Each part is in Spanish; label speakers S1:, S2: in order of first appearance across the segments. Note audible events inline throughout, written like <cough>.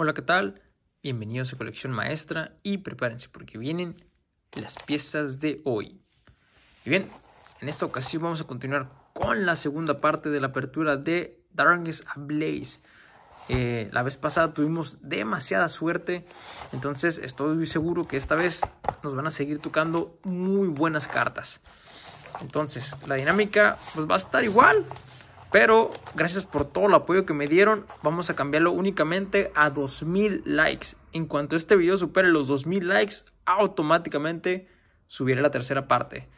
S1: Hola, ¿qué tal? Bienvenidos a Colección Maestra y prepárense porque vienen las piezas de hoy. Y bien, en esta ocasión vamos a continuar con la segunda parte de la apertura de Darkness Ablaze. Blaze. Eh, la vez pasada tuvimos demasiada suerte, entonces estoy seguro que esta vez nos van a seguir tocando muy buenas cartas. Entonces, la dinámica pues va a estar igual. Pero gracias por todo el apoyo que me dieron. Vamos a cambiarlo únicamente a 2000 likes. En cuanto este video supere los 2000 likes, automáticamente subiré la tercera parte.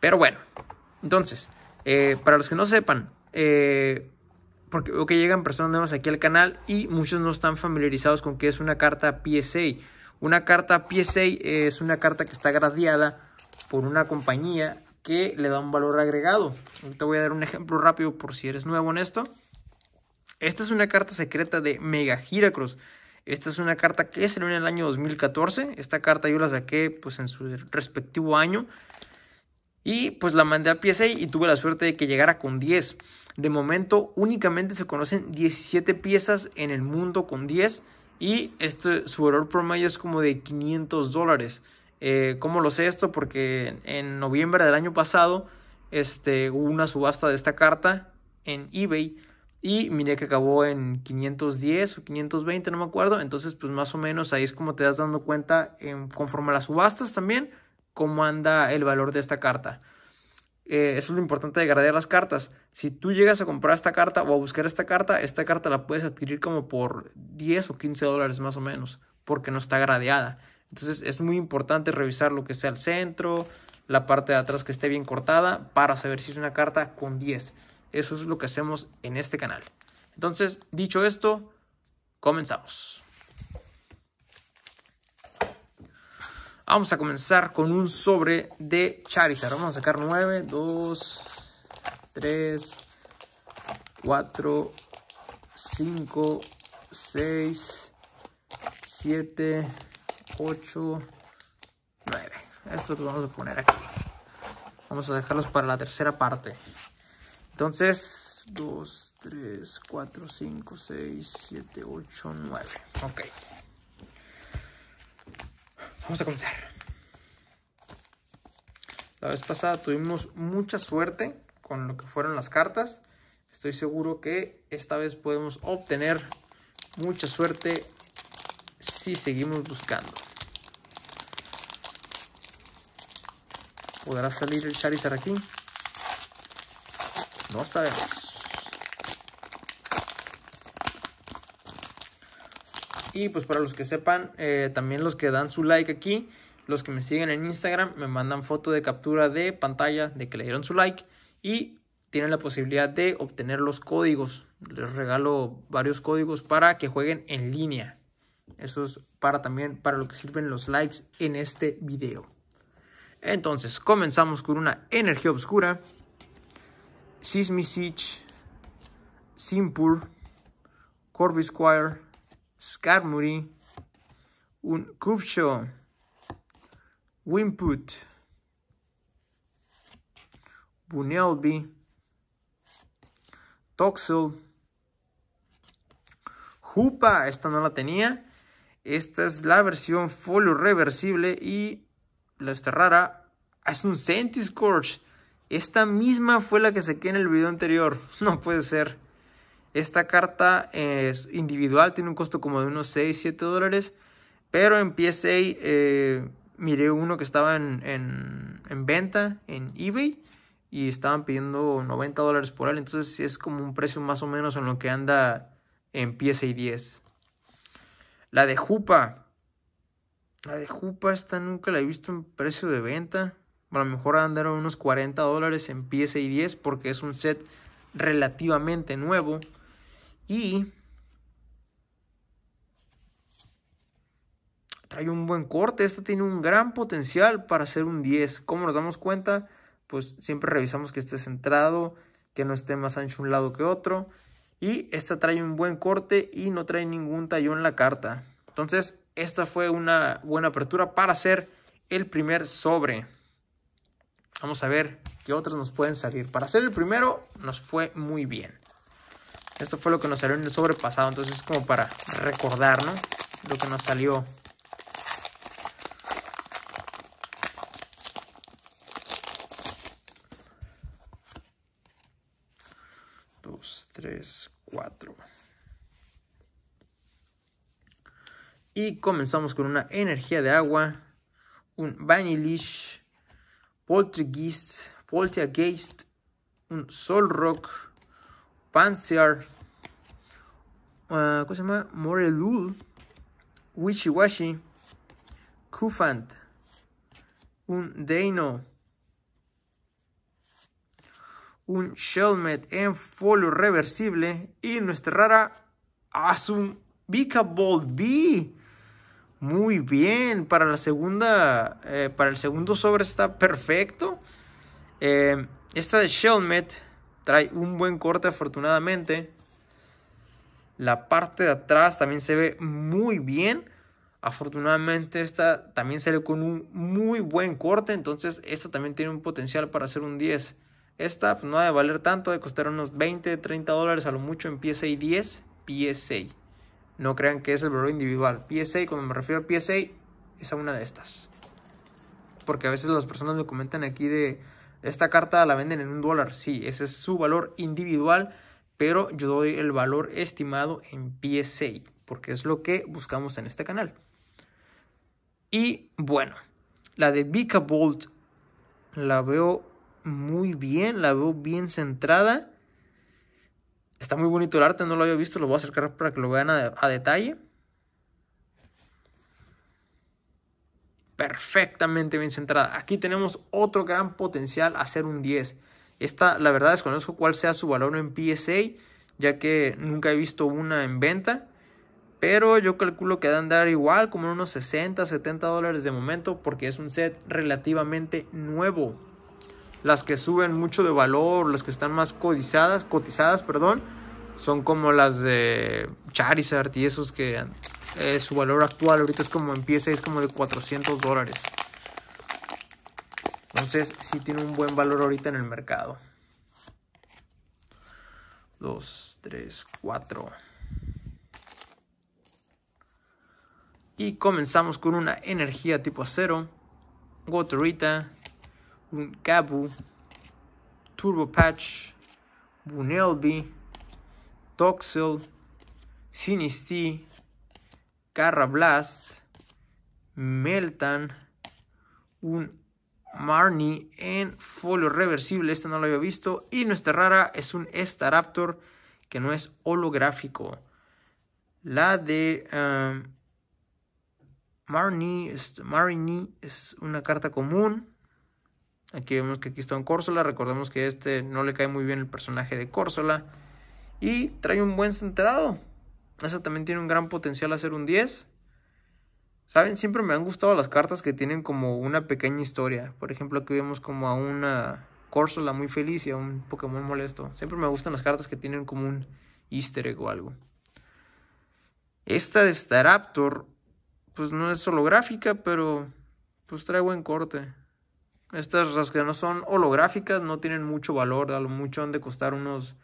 S1: Pero bueno, entonces, eh, para los que no sepan, eh, porque veo que llegan personas nuevas aquí al canal y muchos no están familiarizados con qué es una carta PSA. Una carta PSA es una carta que está gradiada por una compañía que le da un valor agregado. Te voy a dar un ejemplo rápido por si eres nuevo en esto. Esta es una carta secreta de Mega Esta es una carta que salió en el año 2014. Esta carta yo la saqué pues en su respectivo año. Y pues la mandé a PSA y tuve la suerte de que llegara con 10. De momento únicamente se conocen 17 piezas en el mundo con 10. Y este, su valor promedio es como de 500 dólares. Eh, ¿Cómo lo sé esto? Porque en noviembre del año pasado este, hubo una subasta de esta carta en eBay y miré que acabó en 510 o 520, no me acuerdo. Entonces, pues más o menos ahí es como te das dando cuenta conforme a las subastas también, cómo anda el valor de esta carta. Eh, eso es lo importante de gradear las cartas. Si tú llegas a comprar esta carta o a buscar esta carta, esta carta la puedes adquirir como por 10 o 15 dólares más o menos, porque no está gradeada. Entonces es muy importante revisar lo que sea el centro, la parte de atrás que esté bien cortada para saber si es una carta con 10. Eso es lo que hacemos en este canal. Entonces, dicho esto, comenzamos. Vamos a comenzar con un sobre de Charizard. Vamos a sacar 9, 2, 3, 4, 5, 6, 7, 8, 9. Estos los vamos a poner aquí. Vamos a dejarlos para la tercera parte. Entonces, 2, 3, 4, 5, 6, 7, 8, 9. Ok. Vamos a comenzar. La vez pasada tuvimos mucha suerte con lo que fueron las cartas. Estoy seguro que esta vez podemos obtener mucha suerte si seguimos buscando. ¿Podrá salir el Charizard aquí? No sabemos. Y pues para los que sepan, eh, también los que dan su like aquí, los que me siguen en Instagram, me mandan foto de captura de pantalla de que le dieron su like y tienen la posibilidad de obtener los códigos. Les regalo varios códigos para que jueguen en línea. Eso es para también para lo que sirven los likes en este video. Entonces, comenzamos con una energía oscura. Sismisich. Simpur, Corby Squire, Skarmory, un Cubshow, Wimput, Bunelby, Toxel, Hupa, esta no la tenía. Esta es la versión folio reversible y Terrara es un Senti Scorch. Esta misma fue la que saqué en el video anterior. <laughs> No puede ser. Esta carta es individual, tiene un costo como de unos 6, 7 dólares. Pero en PSA eh, miré uno que estaba en, en, venta en eBay y estaban pidiendo 90 dólares por él. Entonces es como un precio más o menos en lo que anda en PSA 10. La de Jupa la de Jupa, esta nunca la he visto en precio de venta. A lo mejor andaron unos 40 dólares en pieza y 10 porque es un set relativamente nuevo. Y trae un buen corte. Esta tiene un gran potencial para ser un 10. ¿Cómo nos damos cuenta? Pues siempre revisamos que esté centrado, que no esté más ancho un lado que otro. Y esta trae un buen corte y no trae ningún tallón en la carta. Entonces, esta fue una buena apertura para hacer el primer sobre. Vamos a ver qué otros nos pueden salir. Para hacer el primero nos fue muy bien. Esto fue lo que nos salió en el sobre pasado. Entonces es como para recordar, ¿no? Lo que nos salió. Dos, tres, cuatro. Y comenzamos con una energía de agua, un Vanillish, Poltergeist, Poltergeist, un Solrock. Rock, Panzer, uh, ¿cómo se llama? Morelul, Wishiwashi, Kufant, un Deino, un Shelmet en folio reversible y nuestra rara Azum Bika Bold B muy bien, para la segunda, eh, para el segundo sobre está perfecto. Eh, esta de Shelmet trae un buen corte afortunadamente. La parte de atrás también se ve muy bien. Afortunadamente esta también sale con un muy buen corte. Entonces esta también tiene un potencial para hacer un 10. Esta pues, no ha de valer tanto, de costar unos 20, 30 dólares a lo mucho en PSA 10, PSA. No crean que es el valor individual. PSA, cuando me refiero a PSA, es a una de estas. Porque a veces las personas me comentan aquí de esta carta la venden en un dólar. Sí, ese es su valor individual, pero yo doy el valor estimado en PSA, porque es lo que buscamos en este canal. Y bueno, la de Vika Bolt la veo muy bien, la veo bien centrada. Está muy bonito el arte, no lo había visto, lo voy a acercar para que lo vean a, detalle. Perfectamente bien centrada. Aquí tenemos otro gran potencial a ser un 10. Esta, la verdad, desconozco cuál sea su valor en PSA, ya que nunca he visto una en venta. Pero yo calculo que de andar igual, como unos 60, 70 dólares de momento, porque es un set relativamente nuevo las que suben mucho de valor, las que están más codizadas, cotizadas, perdón, son como las de Charizard y esos que eh, su valor actual ahorita es como empieza es como de 400 dólares. Entonces sí tiene un buen valor ahorita en el mercado. 2, 3, 4. Y comenzamos con una energía tipo acero. Gotorita, un Gabu, Turbo Patch. Bunelby, Toxel, Carra Blast. Meltan, un Marnie en folio reversible, Esta no lo había visto, y nuestra rara es un Staraptor que no es holográfico. La de um, Marnie, este, Marnie es una carta común. Aquí vemos que aquí está un Córsola. Recordemos que este no le cae muy bien el personaje de Córsola. Y trae un buen centrado. Ese también tiene un gran potencial a ser un 10. Saben, siempre me han gustado las cartas que tienen como una pequeña historia. Por ejemplo, aquí vemos como a una Córsola muy feliz y a un Pokémon molesto. Siempre me gustan las cartas que tienen como un easter egg o algo. Esta de Staraptor, pues no es gráfica, pero pues trae buen corte. Estas las que no son holográficas no tienen mucho valor, a lo mucho han de costar unos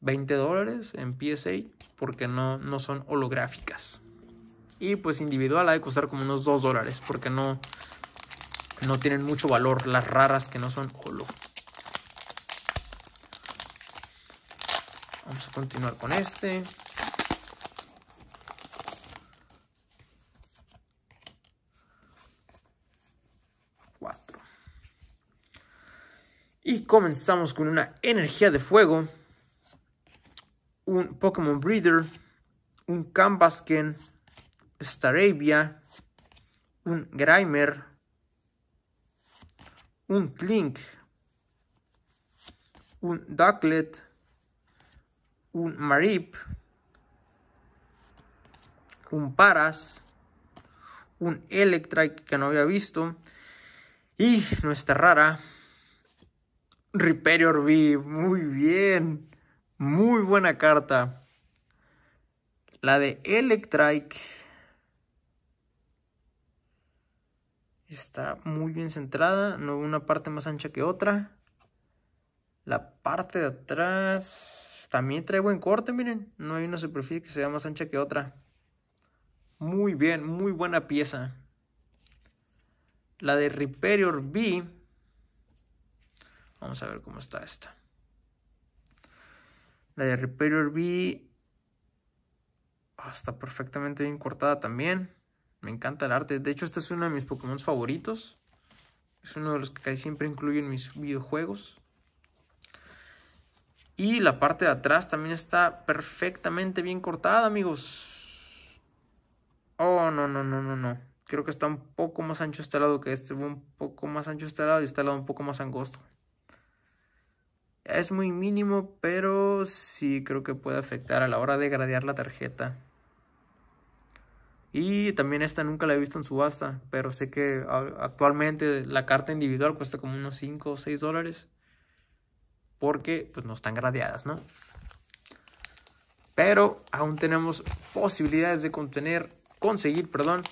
S1: 20 dólares en PSA porque no, no son holográficas. Y pues individual ha de costar como unos 2 dólares porque no, no tienen mucho valor las raras que no son holo. Vamos a continuar con este. Comenzamos con una energía de fuego, un Pokémon Breeder, un Cambasken, Staravia, un Grimer, un Klink. un Ducklet, un Marip, un Paras, un Electrike que no había visto y nuestra rara Riperior B, muy bien. Muy buena carta. La de Electrike. Está muy bien centrada, no una parte más ancha que otra. La parte de atrás también trae buen corte, miren. No hay una superficie que sea más ancha que otra. Muy bien, muy buena pieza. La de Riperior B Vamos a ver cómo está esta. La de Repairer B ah, está perfectamente bien cortada también. Me encanta el arte. De hecho, este es uno de mis Pokémon favoritos. Es uno de los que casi siempre incluyo en mis videojuegos. Y la parte de atrás también está perfectamente bien cortada, amigos. Oh, no, no, no, no, no. Creo que está un poco más ancho este lado que este. Un poco más ancho este lado y este lado un poco más angosto. Es muy mínimo, pero sí creo que puede afectar a la hora de gradear la tarjeta. Y también esta nunca la he visto en subasta, pero sé que actualmente la carta individual cuesta como unos 5 o 6 dólares. Porque pues, no están gradeadas, ¿no? Pero aún tenemos posibilidades de contener, conseguir perdón,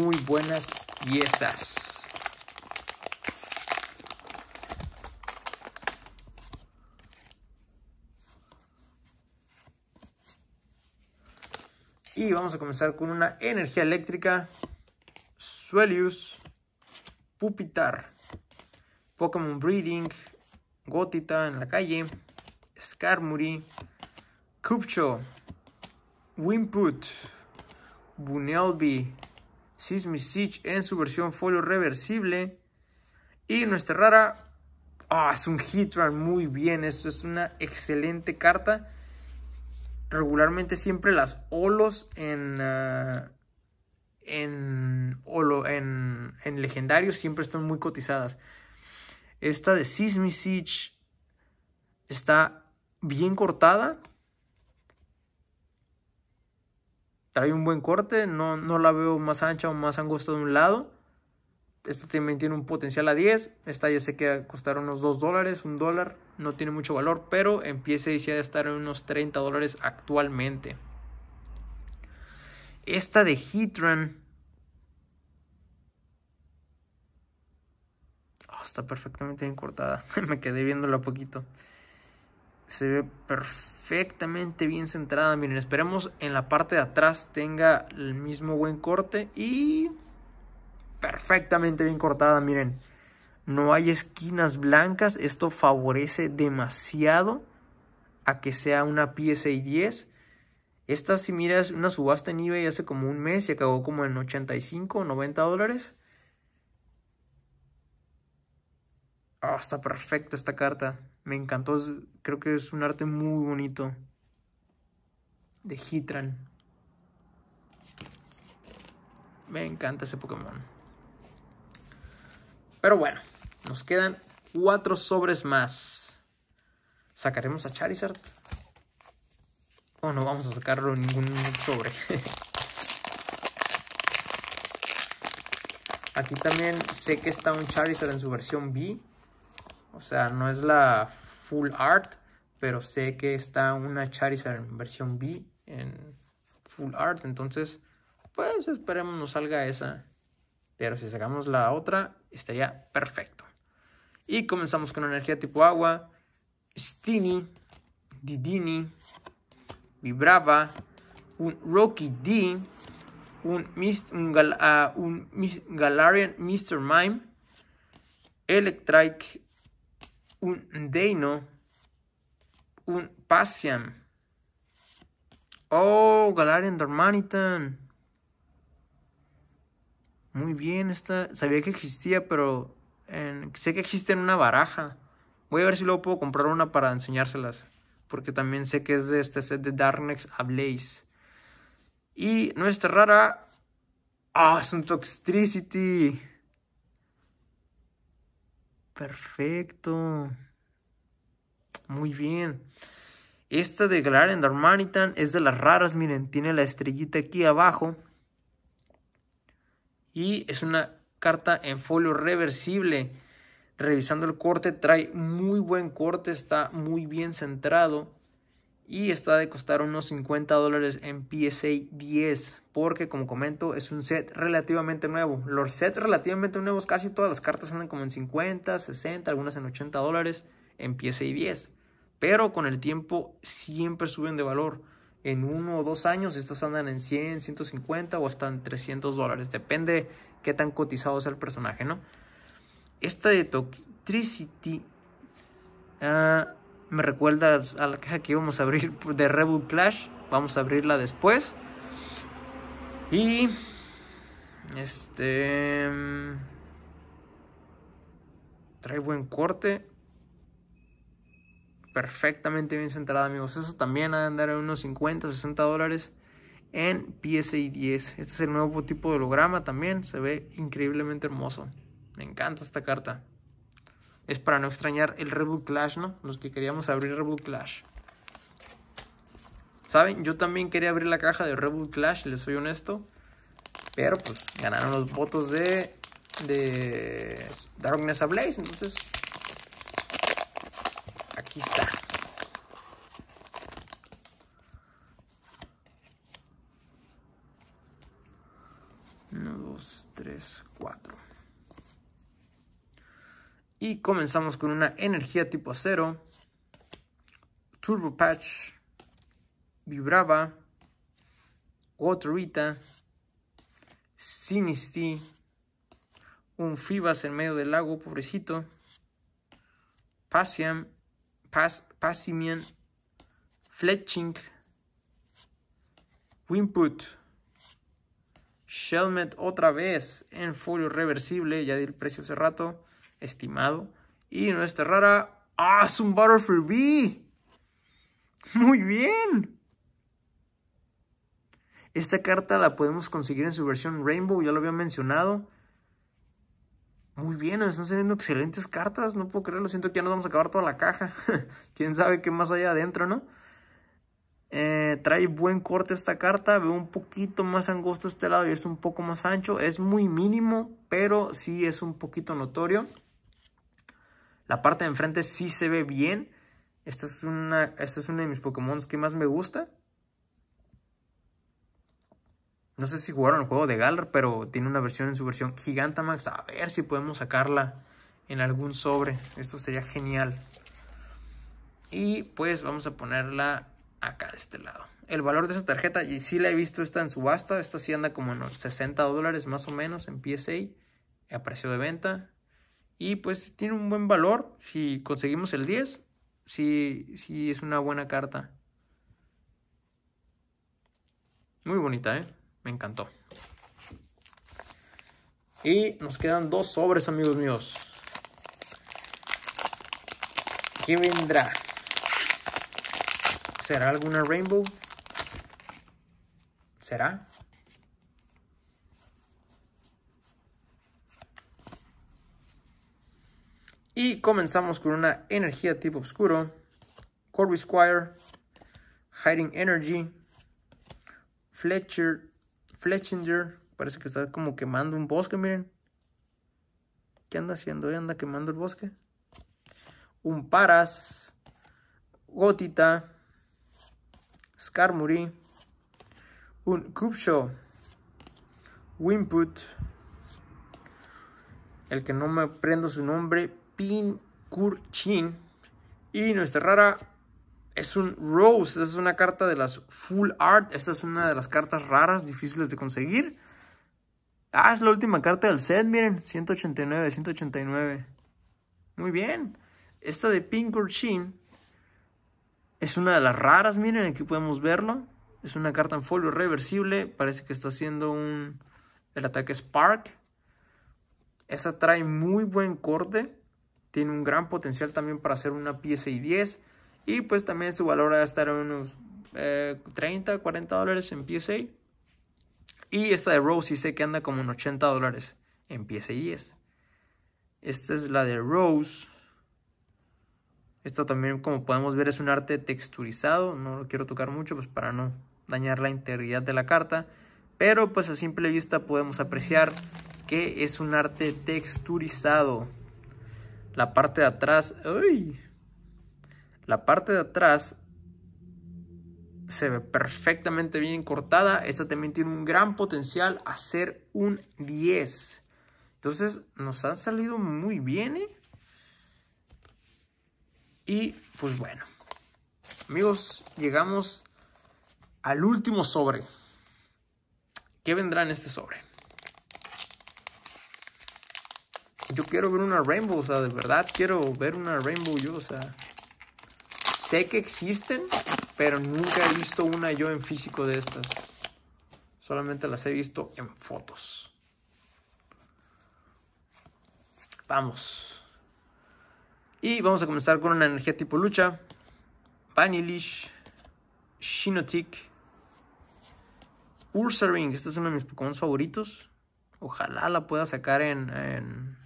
S1: muy buenas piezas. y vamos a comenzar con una energía eléctrica. Suelius, Pupitar, Pokémon Breeding, Gotita en la calle, Skarmory, Cupcho, Wimput, Bunelby, Siege en su versión folio reversible. Y nuestra rara, Ah, es un Hitran muy bien, esto es una excelente carta regularmente siempre las olos en, ah, en, en, legendarios siempre están muy cotizadas. Esta de Sismisich está bien cortada. Trae un buen corte, no, no la veo más ancha o más angosta de un lado. Esta también tiene un potencial a 10. Esta ya sé que va a costar unos 2 dólares, 1 dólar. No tiene mucho valor, pero empiece y a estar en unos 30 dólares actualmente. Esta de Heatran. Ah, está perfectamente bien cortada. <laughs> Me quedé viéndola poquito. Se ve perfectamente bien centrada. Miren, esperemos en la parte de atrás tenga el mismo buen corte. Y perfectamente bien cortada, miren. No hay esquinas blancas, esto favorece demasiado a que sea una PSA 10. Esta, si miras, una subasta en eBay hace como un mes y acabó como en 85 o 90 dólares. Ah, está perfecta esta carta. Me encantó. creo que es un arte muy bonito. De Hitran. Me encanta ese Pokémon. Pero bueno, nos quedan cuatro sobres más. ¿Sacaremos a Charizard? O oh, no vamos a sacarlo en ningún sobre. <laughs> Aquí también sé que está un Charizard en su versión B. O sea, no es la full art, pero sé que está una Charizard en versión B en full art. Entonces, pues esperemos nos salga esa. Pero si sacamos la otra, estaría perfecto. Y comenzamos con energía tipo agua. Stini, Didini, Vibrava, un Rocky D, un, un, ah, Galarian Mr. Mime, Electrike... un Deino, un Passian... Oh, Galarian Dormanitan. Muy bien, esta sabía que existía, pero sé que existe en una baraja. Voy a ver si luego puedo comprar una para enseñárselas. Porque también sé que es de este set de Darnex a Blaze. Y nuestra rara... ¡Ah! es un Toxtricity. Perfecto. Muy bien. Esta de and Darmanitan es de las raras. Miren, tiene la estrellita aquí abajo y es una carta en folio reversible. Revisando el corte, trae muy buen corte, está muy bien centrado y está de costar unos 50 dólares en PSA 10 porque como comento es un set relativamente nuevo los sets relativamente nuevos casi todas las cartas andan como en 50 60 algunas en 80 dólares en PSA 10 pero con el tiempo siempre suben de valor en uno o dos años estas andan en 100, 150 o hasta en 300 dólares. Depende qué tan cotizado sea el personaje, ¿no? Esta de Toxicity ah, me recuerda a la caja que íbamos a abrir <laughs> de Rebel Clash. Vamos a abrirla después. Y... Este... Mm, trae buen corte perfectamente bien centrada, amigos. Eso también ha de andar a unos 50, 60 dólares en PSI 10. Este es el nuevo tipo de holograma también. Se ve increíblemente hermoso. Me encanta esta carta. Es para no extrañar el reboot Clash, ¿no? Los que queríamos abrir reboot Clash. ¿Saben? Yo también quería abrir la caja de reboot Clash, les soy honesto. Pero pues ganaron los votos de, de Darkness Ablaze. Entonces Aquí está. Uno, dos, tres, cuatro. Y comenzamos con una energía tipo acero. Turbo Patch. Vibrava. Waterita, Sinisty. Un Fibas en medio del lago, pobrecito. Pasiam Pas, Fletching, Winput, Shelmet otra vez en folio reversible, ya di el precio hace rato, estimado. Y nuestra rara, ¡ah, es un B! ¡Muy bien! Esta carta la podemos conseguir en su versión Rainbow, ya lo había mencionado muy bien, nos están saliendo excelentes cartas. No puedo creerlo, siento que ya nos vamos a acabar toda la caja. <laughs> Quién sabe qué más hay adentro, ¿no? Eh, trae buen corte esta carta. Veo un poquito más angosto este lado y es un poco más ancho. Es muy mínimo, pero sí es un poquito notorio. La parte de enfrente sí se ve bien. Esta es una, esta es una de mis Pokémon que más me gusta. No sé si jugaron el juego de Galar, pero tiene una versión en su versión Gigantamax. A ver si podemos sacarla en algún sobre. Esto sería genial. Y pues vamos a ponerla acá de este lado. El valor de esa tarjeta, y si la he visto esta en subasta. Esta sí anda como en 60 dólares más o menos en PSA. A precio de venta. Y pues tiene un buen valor. Si conseguimos el 10, sí, sí es una buena carta. Muy bonita, ¿eh? Me encantó. Y nos quedan dos sobres, amigos míos. ¿Qué vendrá? ¿Será alguna Rainbow? ¿Será? Y comenzamos con una energía tipo oscuro. Corby Squire. Hiding Energy. Fletcher Fletchinger. Parece que está como quemando un bosque, miren. ¿Qué anda haciendo? ¿Y ¿Eh? ¿Anda quemando el bosque? Un Paras. Gotita. Skarmory. Un Kupcho. Wimput. El que no me aprendo su nombre. Pinkurchin. Y nuestra rara es un Rose, es una carta de las Full Art. Esta es una de las cartas raras, difíciles de conseguir. Ah, es la última carta del set, miren, 189, 189. Muy bien. Esta de Pink Urchin es una de las raras, miren, aquí podemos verlo. Es una carta en folio reversible, parece que está haciendo un... el ataque Spark. Esta trae muy buen corte, tiene un gran potencial también para hacer una pieza y 10 y pues también su valor va a estar unos 30, eh, 40 dólares en PSA. Y esta de Rose sí sé que anda como en 80 dólares en PSA 10. Esta es la de Rose. Esta también, como podemos ver, es un arte texturizado. No lo quiero tocar mucho pues para no dañar la integridad de la carta. Pero pues a simple vista podemos apreciar que es un arte texturizado. La parte de atrás... ¡Uy! La parte de atrás se ve perfectamente bien cortada. Esta también tiene un gran potencial a ser un 10. Entonces nos han salido muy bien. ¿eh? Y pues bueno. Amigos, llegamos al último sobre. ¿Qué vendrá en este sobre? Yo quiero ver una Rainbow, o sea, de verdad quiero ver una Rainbow yo, o sea sé que existen, pero nunca he visto una yo en físico de estas. Solamente las he visto en fotos. Vamos. Y vamos a comenzar con una energía tipo lucha. Vanillish. Shinotic, Ursaring. Este es uno de mis Pokémon favoritos. Ojalá la pueda sacar en, en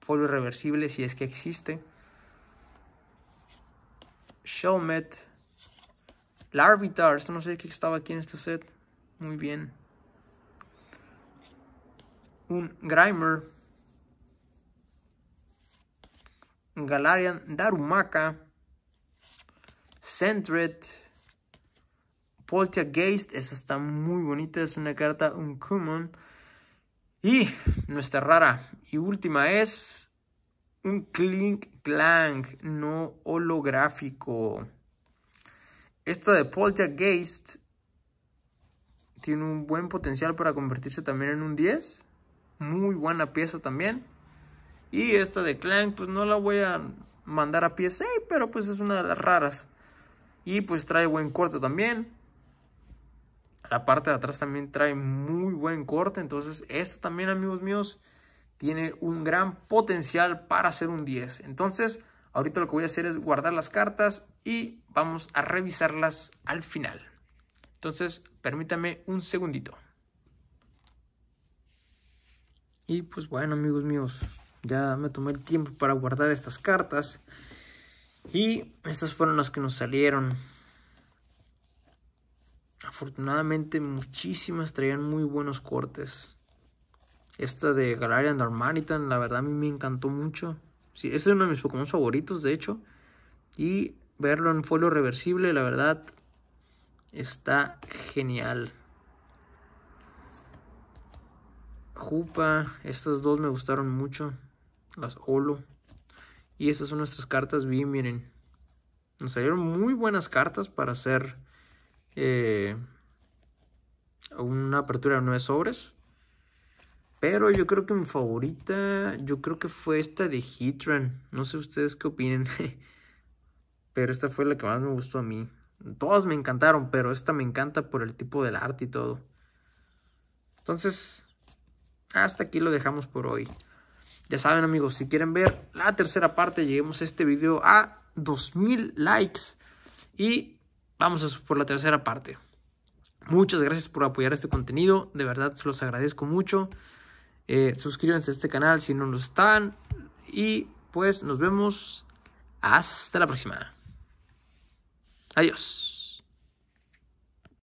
S1: folio reversible si es que existe. Showmet. Larvitar. Esto no sé qué estaba aquí en este set. Muy bien. Un Grimer. Galarian Darumaka. Centred. Poltergeist, esa está muy bonita, es una carta, un common. Y nuestra rara y última es un clink clank no holográfico. Esta de Poltergeist tiene un buen potencial para convertirse también en un 10. Muy buena pieza también. Y esta de Clank, pues no la voy a mandar a pie pero pues es una de las raras. Y pues trae buen corte también. La parte de atrás también trae muy buen corte. Entonces, esta también, amigos míos, tiene un gran potencial para ser un 10. Entonces, ahorita lo que voy a hacer es guardar las cartas y vamos a revisarlas al final. Entonces, permítame un segundito. Y pues bueno, amigos míos, ya me tomé el tiempo para guardar estas cartas. Y estas fueron las que nos salieron. Afortunadamente muchísimas traían muy buenos cortes. Esta de Galarian Darmanitan, la verdad a mí me encantó mucho. Sí, este es uno de mis Pokémon favoritos, de hecho. Y verlo en folio reversible, la verdad, está genial. Jupa, estas dos me gustaron mucho. Las Olo. Y estas son nuestras cartas B, miren. Nos salieron muy buenas cartas para hacer eh, una apertura de nueve sobres. Pero yo creo que mi favorita, yo creo que fue esta de Heatran No sé ustedes qué opinen. <laughs> pero esta fue la que más me gustó a mí. Todas me encantaron, pero esta me encanta por el tipo del arte y todo. Entonces, hasta aquí lo dejamos por hoy. Ya saben amigos, si quieren ver la tercera parte, lleguemos a este video a 2000 likes. Y vamos a por la tercera parte. Muchas gracias por apoyar este contenido, de verdad se los agradezco mucho. Eh, suscríbanse a este canal si no lo están. Y pues nos vemos hasta la próxima. Adiós.